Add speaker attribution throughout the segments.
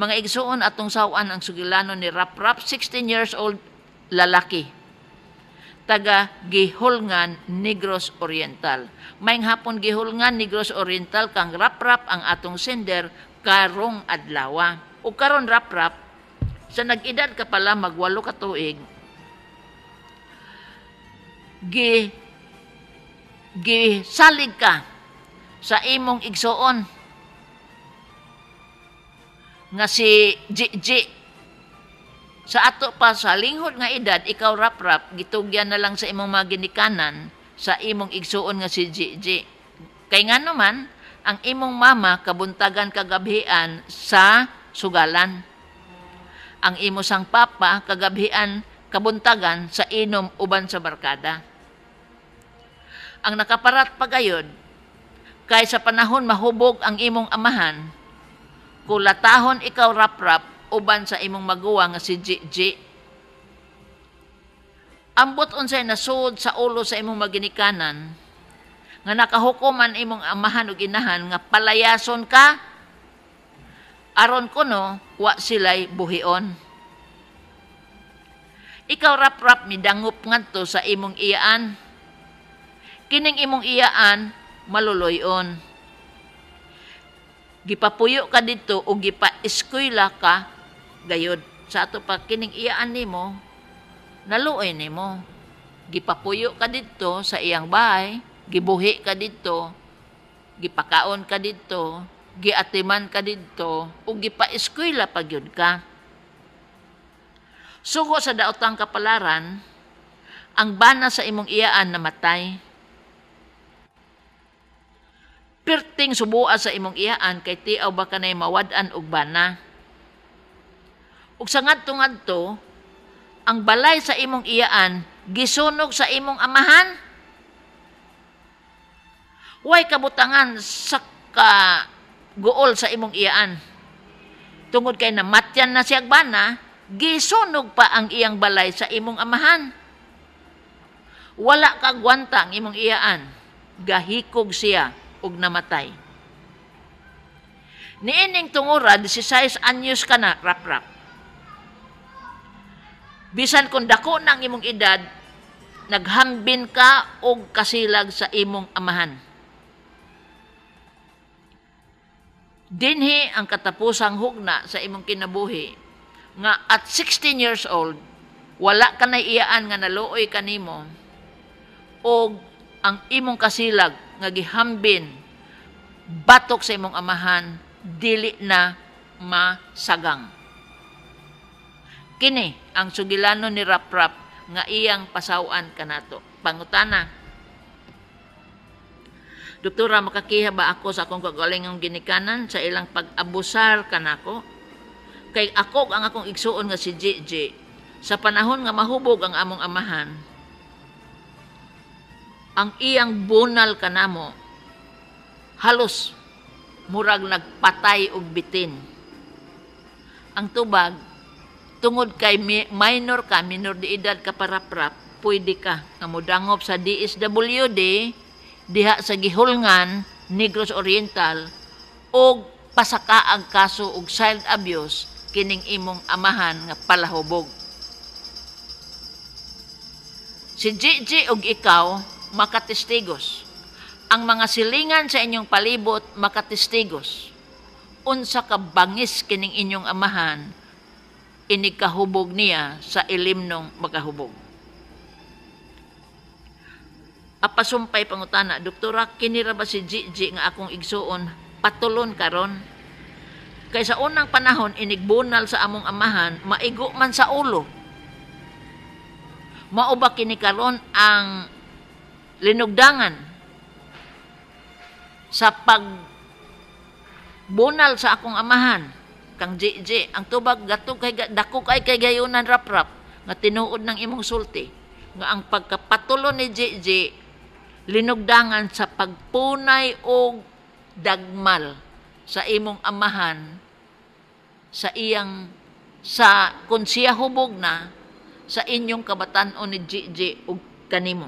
Speaker 1: Mga igsuon atong sawan ang sugilano ni Raprap, 16 years old lalaki. Taga Giholngan, Negros Oriental. Mayng hapon Giholngan, Negros Oriental kang Raprap ang atong sender karong adlawa. O karon Raprap, sa nag-edad ka pala magwalo ka tuig, gi gisalig ka sa imong igsoon nga si JJ sa ato pa sa linghod nga edad ikaw raprap gitugyan na lang sa imong mga ginikanan sa imong igsuon nga si JJ kay nga naman ang imong mama kabuntagan kagabhian sa sugalan ang imo sang papa kagabhian kabuntagan sa inom uban sa barkada ang nakaparat pagayon kay sa panahon mahubog ang imong amahan kulatahon ikaw raprap uban sa imong maguwa nga si JJ ambot unsay nasud sa ulo sa imong maginikanan nga nakahukuman imong amahan ug inahan nga palayason ka aron kuno wa silay buhion ikaw raprap midangup ngadto sa imong iyaan kining imong iyaan maluloyon gipapuyo ka dito o gipa-eskwela ka, gayod, sa ato pa kining iyaan nimo, naluoy nimo. Gipapuyo ka dito sa iyang bahay, gibuhi ka dito, gipakaon ka dito, giatiman ka dito, o gipa-eskwela pag yun ka. Suko sa daotang kapalaran, ang bana sa imong iyaan namatay, perting subua sa imong iyaan kay tiaw baka nay mawad-an og bana. Ug sa ngadto ngadto ang balay sa imong iyaan gisunog sa imong amahan. Way kabutangan sa ka gool sa imong iyaan. Tungod kay namatyan na siyang bana, gisunog pa ang iyang balay sa imong amahan. Wala kagwanta ang imong iyaan. Gahikog siya ug namatay. Niining tungura, 16 anyos ka na, rap-rap. Bisan kung dako ng imong edad, naghambin ka og kasilag sa imong amahan. Dinhi ang katapusang hugna sa imong kinabuhi nga at 16 years old wala ka na iyaan nga naluoy kanimo og ang imong kasilag nga gihambin batok sa imong amahan dili na masagang. Kini ang sugilano ni Raprap nga iyang pasawan kanato. Pangutana, Doktora, makakiha ba ako sa akong kagalingong ginikanan sa ilang pag-abusar kanako? Kay ako ang akong igsuon nga si JJ. Sa panahon nga mahubog ang among amahan, ang iyang bunal kanamo halos murag nagpatay og bitin. Ang tubag tungod kay minor ka, minor de edad ka paraprap, pwede ka nga modangop sa DSWD diha sa gihulngan Negros Oriental og pasaka ang kaso og child abuse kining imong amahan nga palahubog. Si Gigi og ikaw makatistigos. Ang mga silingan sa inyong palibot makatistigos. Unsa ka bangis kining inyong amahan inigkahubog niya sa ilim nung makahubog. Apasumpay pangutana, Doktora, kinira ba si Gigi nga akong igsuon patulon karon? Kay sa unang panahon, inigbunal sa among amahan, maigo man sa ulo. Mauba kini karon ang linugdangan sa pag pagbunal sa akong amahan kang JJ ang tubag gatog kay dako kay kay gayunan raprap nga tinuod ng imong sulti nga ang pagkapatulo ni JJ linugdangan sa pagpunay og dagmal sa imong amahan sa iyang sa kung hubog na sa inyong kabatanon ni JJ og kanimo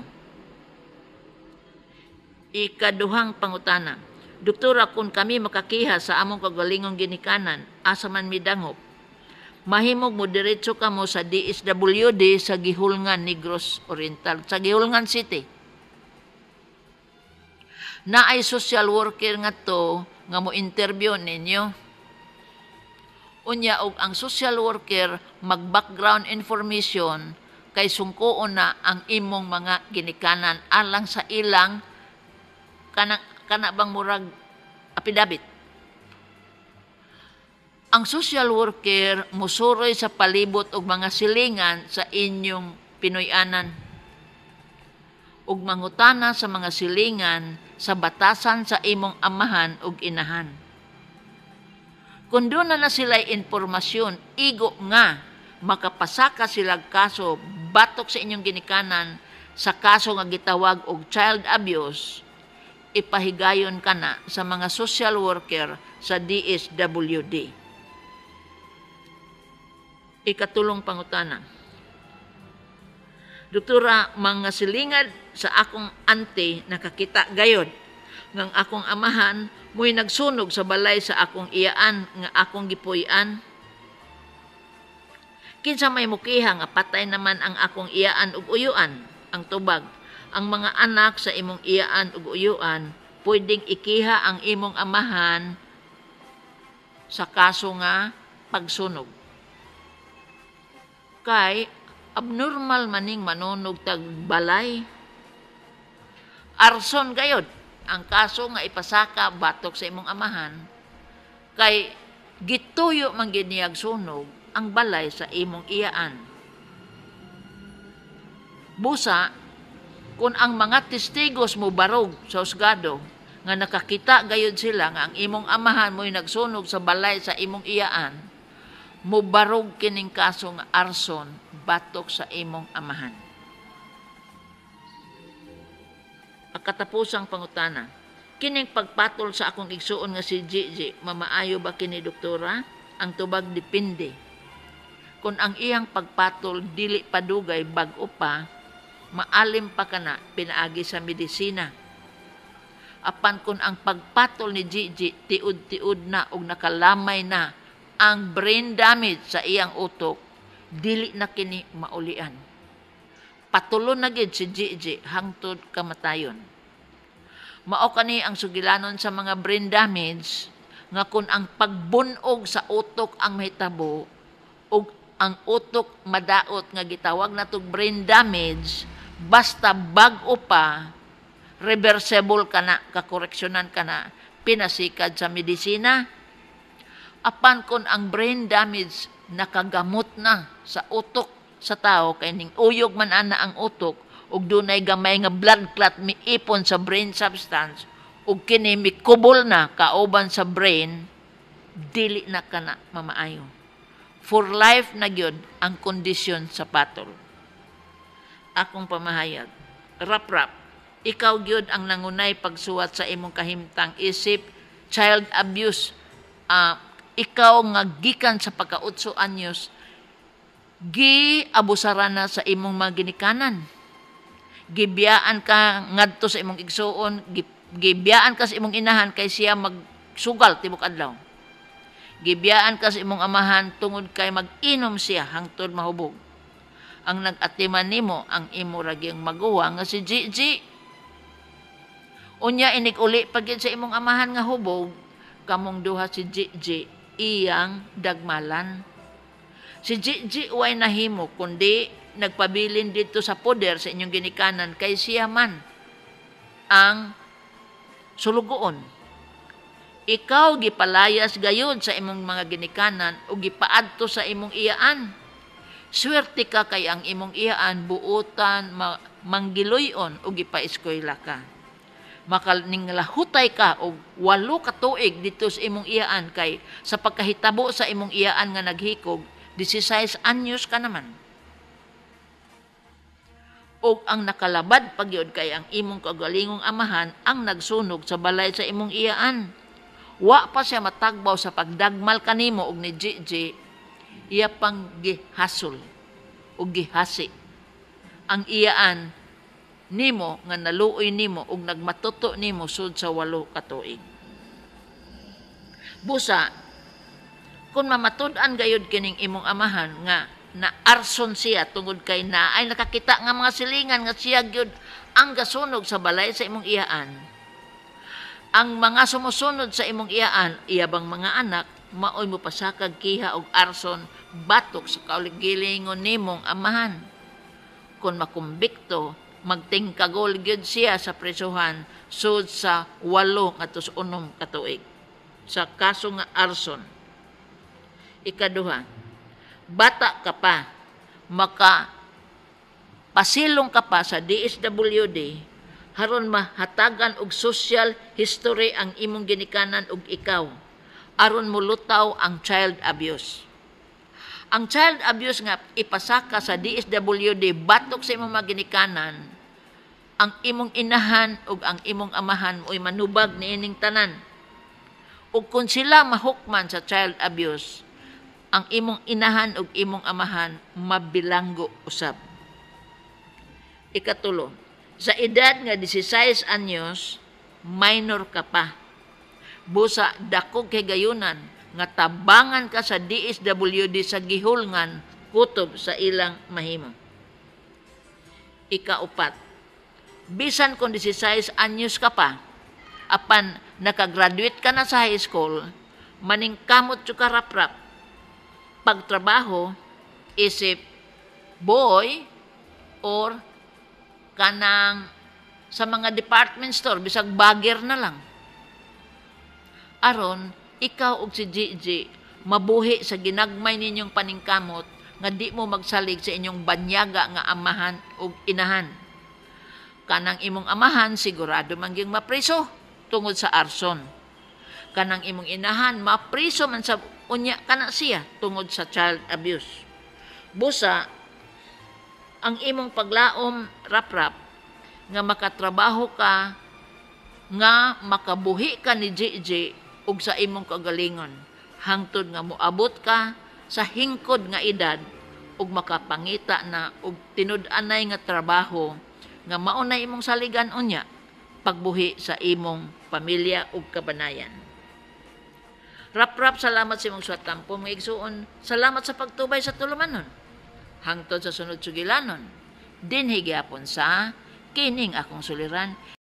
Speaker 1: Ikaduhang pangutana, Doktora, kung kami makakiha sa among kagalingon ginikanan, asa man midangop, mahimog mo diretso ka mo sa DSWD sa Gihulngan, Negros Oriental, sa Gihulngan City. Na ay social worker nga to, nga mo interview ninyo. Unya og ang social worker mag-background information kay sungkoon na ang imong mga ginikanan alang sa ilang kana kana bang murag apidabit. Ang social worker musuroy sa palibot og mga silingan sa inyong Pinoyanan ug mangutana sa mga silingan sa batasan sa imong amahan ug inahan. kun doon na sila impormasyon, igo nga makapasaka sila kaso batok sa inyong ginikanan sa kaso nga gitawag og child abuse ipahigayon ka na sa mga social worker sa DSWD. Ikatulong pangutana. Doktora, mga silingad sa akong ante nakakita gayod ng akong amahan mo'y nagsunog sa balay sa akong iyaan nga akong gipuy-an kinsa may mukiha nga patay naman ang akong iyaan ug uyuan ang tubag ang mga anak sa imong iyaan ug uyuan, pwedeng ikiha ang imong amahan sa kaso nga pagsunog. Kay abnormal maning manunog tag balay. Arson gayod ang kaso nga ipasaka batok sa imong amahan kay gituyo man gid sunog ang balay sa imong iyaan. Busa kung ang mga testigos mo barog sa usgado, nga nakakita gayod sila nga ang imong amahan mo'y nagsunog sa balay sa imong iyaan, mubarog kining kasong arson batok sa imong amahan. Akatapusang pangutana, kining pagpatol sa akong igsuon nga si Gigi, mamaayo ba kini doktora? Ang tubag depende. Kung ang iyang pagpatol dili padugay bag-o pa, maalim pa kana pinaagi sa medisina. Apan kun ang pagpatol ni Gigi tiud-tiud na og nakalamay na ang brain damage sa iyang utok, dili na kini maulian. Patulon na gid si Gigi hangtod kamatayon. Mao kani ang sugilanon sa mga brain damage nga kun ang pagbunog sa utok ang mahitabo og ang utok madaot nga gitawag natog brain damage Basta bag-o pa, reversible ka na, kakoreksyonan ka na, pinasikad sa medisina, apan kon ang brain damage nakagamot na sa utok sa tao kay ning uyog man ana ang utok ug dunay gamay nga blood clot miipon sa brain substance ug kini mikubol na kauban sa brain dili na kana mamaayo for life na gyud ang kondisyon sa patol akong pamahayag. Rap-rap, ikaw gyud ang nangunay pagsuwat sa imong kahimtang isip, child abuse, uh, ikaw nga gikan sa pagkautso anyos, giabusaran na sa imong mga ginikanan. Gibiyaan ka ngadto sa imong igsuon, gibiyaan ka sa imong inahan kay siya magsugal tibok adlaw. Gibiyaan ka sa imong amahan tungod kay mag-inom siya hangtod mahubog ang nagatiman nimo ang imo ragyang maguwa nga si Gigi. Unya inikuli pagin sa imong amahan nga hubog, kamong duha si Gigi iyang dagmalan. Si Gigi way nahimo kundi nagpabilin dito sa poder sa inyong ginikanan kay siya man ang sulugoon ikaw gipalayas gayod sa imong mga ginikanan o gipaadto sa imong iyaan. Swerte ka kay ang imong iyaan buutan ma- manggiloyon ug ipaeskwela ka. Makalninglahutay ka og walo ka tuig dito sa imong iyaan kay sa pagkahitabo sa imong iyaan nga naghikog 16 anyos ka naman. O ang nakalabad pagyod kay ang imong kagalingong amahan ang nagsunog sa balay sa imong iyaan wa pa siya matagbaw sa pagdagmal kanimo og ni Gigi iya pang gihasol o gihasi ang iyaan nimo nga naluoy nimo ug nagmatuto nimo sud sa walo ka tuig. Busa kung mamatud-an gayud kining imong amahan nga naarson siya tungod kay na ay nakakita nga mga silingan nga siya gyud ang gasunog sa balay sa imong iyaan. Ang mga sumusunod sa imong iyaan, iya bang mga anak, maoy mo pasakag kiha og arson batok sa kauligilingon nimong amahan. Kung makumbikto, magtingkagol gyud siya sa presuhan sud sa walo ngatus unom katuig sa kaso nga arson. Ikaduha, bata ka pa, maka pasilong ka pa sa DSWD haron mahatagan og social history ang imong ginikanan og ikaw aron mulutaw ang child abuse. Ang child abuse nga ipasaka sa DSWD batok sa imong maginikanan ang imong inahan ug ang imong amahan mo'y manubag niining tanan. Ug kung sila mahukman sa child abuse, ang imong inahan ug imong amahan mabilanggo usab. Ikatulo, sa edad nga 16 anyos, minor ka pa busa dakog kay gayunan nga tabangan ka sa DSWD sa gihulngan kutob sa ilang mahimo. Ikaupat, bisan kung 16 anyos ka pa, apan nakagraduate ka na sa high school, maningkamot yung karaprap, pagtrabaho, isip boy or kanang sa mga department store, bisag bagger na lang aron ikaw og si Gigi mabuhi sa ginagmay ninyong paningkamot nga di mo magsalig sa inyong banyaga nga amahan ug inahan. Kanang imong amahan sigurado mangging mapriso tungod sa arson. Kanang imong inahan mapriso man sa unya kana siya tungod sa child abuse. Busa ang imong paglaom rap-rap nga makatrabaho ka nga makabuhi ka ni JJ ug sa imong kagalingon hangtod nga moabot ka sa hingkod nga edad ug makapangita na og tinud-anay nga trabaho nga maunay imong saligan unya pagbuhi sa imong pamilya ug kabanayan. Rap-rap salamat sa imong suwatampong nga igsuon. Salamat sa pagtubay sa tulumanon. Hangtod sa sunod sugilanon. Din gyapon sa kining akong suliran.